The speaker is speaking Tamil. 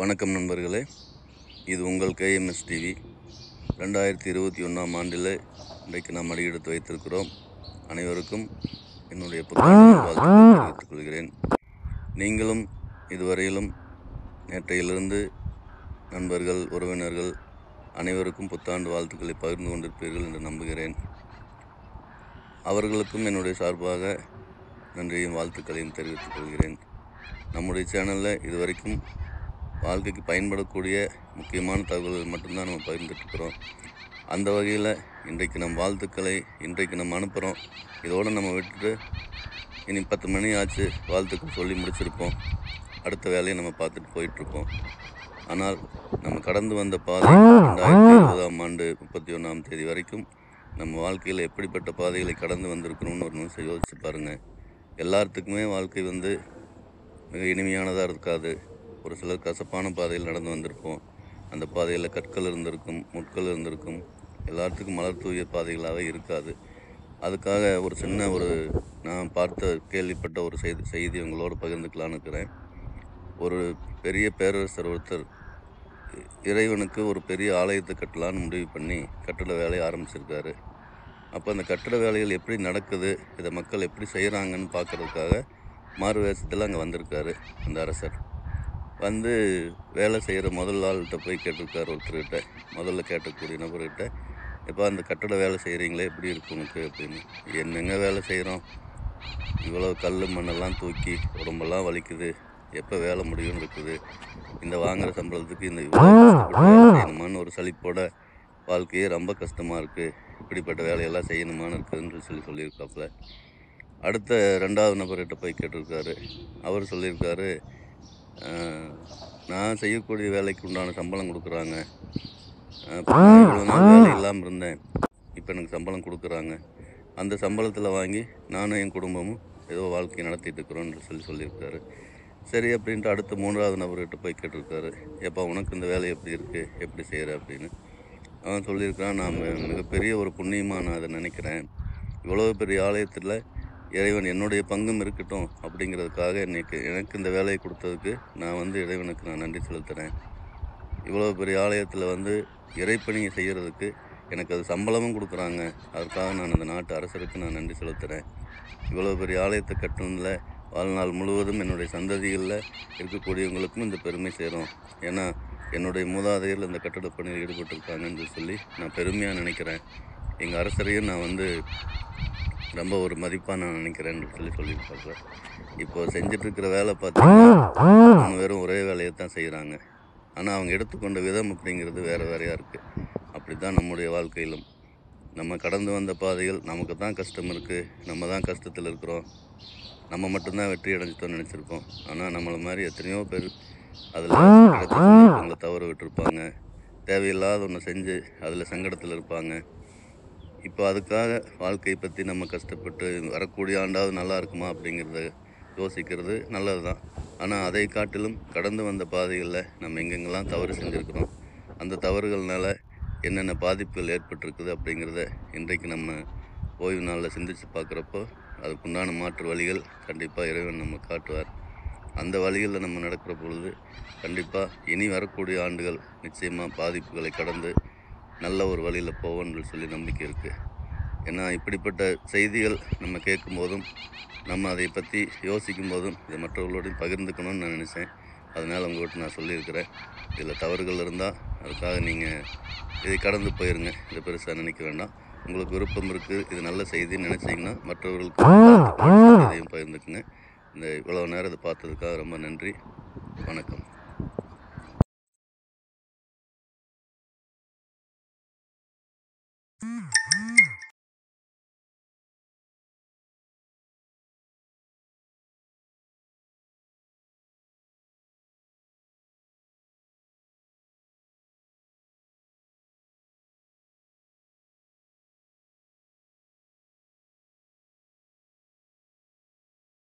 வணக்கம் நண்பர்களே இது உங்கள் கேஎம்எஸ் டிவி ரெண்டாயிரத்தி இருபத்தி ஒன்றாம் ஆண்டில் இன்றைக்கு நாம் அடியெடுத்து வைத்திருக்கிறோம் அனைவருக்கும் என்னுடைய தெரிவித்துக் கொள்கிறேன் நீங்களும் இதுவரையிலும் நேற்றையிலிருந்து நண்பர்கள் உறவினர்கள் அனைவருக்கும் புத்தாண்டு வாழ்த்துக்களை பகிர்ந்து கொண்டிருப்பீர்கள் என்று நம்புகிறேன் அவர்களுக்கும் என்னுடைய சார்பாக நன்றியும் வாழ்த்துக்களையும் தெரிவித்துக் கொள்கிறேன் நம்முடைய சேனலில் இதுவரைக்கும் வாழ்க்கைக்கு பயன்படக்கூடிய முக்கியமான தகவல்கள் மட்டும்தான் நம்ம பகிர்ந்துட்டுருக்குறோம் அந்த வகையில் இன்றைக்கு நம் வாழ்த்துக்களை இன்றைக்கு நம்ம அனுப்புகிறோம் இதோடு நம்ம விட்டுட்டு இனி பத்து மணி ஆச்சு வாழ்த்துக்கள் சொல்லி முடிச்சிருப்போம் அடுத்த வேலையை நம்ம பார்த்துட்டு போயிட்டுருப்போம் ஆனால் நம்ம கடந்து வந்த பாதை ரெண்டாயிரத்தி இருபதாம் ஆண்டு முப்பத்தி ஒன்றாம் தேதி வரைக்கும் நம்ம வாழ்க்கையில் எப்படிப்பட்ட பாதைகளை கடந்து வந்திருக்கணும்னு ஒரு நிமிஷம் யோசிச்சு பாருங்கள் எல்லாத்துக்குமே வாழ்க்கை வந்து மிக இனிமையானதாக இருக்காது ஒரு சிலர் கசப்பான பாதையில் நடந்து வந்திருப்போம் அந்த பாதையில் கற்கள் இருந்திருக்கும் முட்கள் இருந்திருக்கும் எல்லாத்துக்கும் மலர் தூய பாதைகளாக இருக்காது அதுக்காக ஒரு சின்ன ஒரு நான் பார்த்த கேள்விப்பட்ட ஒரு செய்தி செய்தி உங்களோடு பகிர்ந்துக்கலான்னு இருக்கிறேன் ஒரு பெரிய பேரரசர் ஒருத்தர் இறைவனுக்கு ஒரு பெரிய ஆலயத்தை கட்டலான்னு முடிவு பண்ணி கட்டட வேலையை ஆரம்பிச்சிருக்காரு அப்போ அந்த கட்டட வேலைகள் எப்படி நடக்குது இதை மக்கள் எப்படி செய்கிறாங்கன்னு பார்க்குறதுக்காக மாறு வேசத்தில் அங்கே வந்திருக்காரு அந்த அரசர் வந்து வேலை செய்கிற முதல் ஆள்கிட்ட போய் கேட்டிருக்கார் ஒருத்தர்கிட்ட முதல்ல கேட்டக்கூடிய நபர்கிட்ட இப்போ அந்த கட்டட வேலை செய்கிறீங்களே எப்படி இருக்கு உனக்கு அப்படின்னு என்னங்க வேலை செய்கிறோம் இவ்வளோ கல் மண்ணெல்லாம் தூக்கி உடம்பெல்லாம் வலிக்குது எப்போ வேலை முடியும்னு இருக்குது இந்த வாங்குகிற சம்பளத்துக்கு இந்த இவ்வளோ ஒரு சளிப்போட வாழ்க்கையே ரொம்ப கஷ்டமாக இருக்குது இப்படிப்பட்ட வேலையெல்லாம் செய்யணுமான்னு இருக்குதுன்னு சொல்லி சொல்லியிருக்காப்புல அடுத்த ரெண்டாவது நபர்கிட்ட போய் கேட்டிருக்காரு அவர் சொல்லியிருக்காரு நான் செய்யக்கூடிய வேலைக்கு உண்டான சம்பளம் கொடுக்குறாங்க வேலை இல்லாமல் இருந்தேன் இப்போ எனக்கு சம்பளம் கொடுக்குறாங்க அந்த சம்பளத்தில் வாங்கி நானும் என் குடும்பமும் ஏதோ வாழ்க்கையை நடத்திட்டு இருக்கிறோன்னு சொல்லி சொல்லியிருக்காரு சரி அப்படின்ட்டு அடுத்த மூன்றாவது நபர்கிட்ட போய் கேட்டிருக்காரு எப்போ உனக்கு இந்த வேலை எப்படி இருக்குது எப்படி செய்கிற அப்படின்னு அவன் சொல்லியிருக்கான் நான் மிகப்பெரிய ஒரு புண்ணியமாக நான் அதை நினைக்கிறேன் இவ்வளோ பெரிய ஆலயத்தில் இறைவன் என்னுடைய பங்கும் இருக்கட்டும் அப்படிங்கிறதுக்காக இன்றைக்கு எனக்கு இந்த வேலையை கொடுத்ததுக்கு நான் வந்து இறைவனுக்கு நான் நன்றி செலுத்துகிறேன் இவ்வளோ பெரிய ஆலயத்தில் வந்து இறைப்பணியை செய்கிறதுக்கு எனக்கு அது சம்பளமும் கொடுக்குறாங்க அதற்காக நான் அந்த நாட்டு அரசருக்கு நான் நன்றி செலுத்துகிறேன் இவ்வளோ பெரிய ஆலயத்தை கட்டணத்தில் வாழ்நாள் முழுவதும் என்னுடைய சந்ததிகளில் இருக்கக்கூடியவங்களுக்கும் இந்த பெருமை சேரும் ஏன்னா என்னுடைய மூதாதையர்கள் இந்த கட்டடப் பணியில் ஈடுபட்டிருக்காங்கன்னு சொல்லி நான் பெருமையாக நினைக்கிறேன் எங்கள் அரசரையும் நான் வந்து ரொம்ப ஒரு மதிப்பாக நான் நினைக்கிறேன்னு சொல்லி சொல்லியிருக்கேன் சார் இப்போது செஞ்சிட்ருக்கிற வேலை பார்த்தீங்கன்னா வெறும் ஒரே வேலையை தான் செய்கிறாங்க ஆனால் அவங்க எடுத்துக்கொண்ட விதம் அப்படிங்கிறது வேறு வேறையாக இருக்குது அப்படி தான் நம்முடைய வாழ்க்கையிலும் நம்ம கடந்து வந்த பாதையில் நமக்கு தான் கஷ்டம் இருக்குது நம்ம தான் கஷ்டத்தில் இருக்கிறோம் நம்ம மட்டும்தான் வெற்றி அடைஞ்சிட்டோம் நினச்சிருக்கோம் ஆனால் நம்மளை மாதிரி எத்தனையோ பேர் அதில் அவங்க தவற விட்டுருப்பாங்க தேவையில்லாத ஒன்று செஞ்சு அதில் சங்கடத்தில் இருப்பாங்க இப்போ அதுக்காக வாழ்க்கை பற்றி நம்ம கஷ்டப்பட்டு வரக்கூடிய ஆண்டாவது நல்லா இருக்குமா அப்படிங்கிறத யோசிக்கிறது நல்லது தான் ஆனால் அதை காட்டிலும் கடந்து வந்த பாதைகளில் நம்ம எங்கெங்கெல்லாம் தவறு செஞ்சுருக்கிறோம் அந்த தவறுகள்னால என்னென்ன பாதிப்புகள் ஏற்பட்டிருக்குது அப்படிங்கிறத இன்றைக்கு நம்ம ஓய்வு நாளில் சிந்தித்து பார்க்குறப்போ அதுக்குண்டான மாற்று வழிகள் கண்டிப்பாக இறைவன் நம்ம காட்டுவார் அந்த வழிகளில் நம்ம நடக்கிற பொழுது கண்டிப்பாக இனி வரக்கூடிய ஆண்டுகள் நிச்சயமாக பாதிப்புகளை கடந்து நல்ல ஒரு வழியில் போவோம்னு சொல்லி நம்பிக்கை இருக்குது ஏன்னா இப்படிப்பட்ட செய்திகள் நம்ம கேட்கும் போதும் நம்ம அதை பற்றி யோசிக்கும் போதும் இதை மற்றவர்களோடையும் பகிர்ந்துக்கணும்னு நான் நினச்சேன் அதனால் உங்கள்கிட்ட நான் சொல்லியிருக்கிறேன் இதில் தவறுகள் இருந்தால் அதுக்காக நீங்கள் இதை கடந்து போயிருங்க இதை பெருசாக நினைக்க வேண்டாம் உங்களுக்கு விருப்பம் இருக்குது இது நல்ல செய்தின்னு நினச்சிங்கன்னா மற்றவர்களுக்கு இதையும் பகிர்ந்துக்குங்க இந்த இவ்வளோ நேரம் இதை பார்த்ததுக்காக ரொம்ப நன்றி வணக்கம்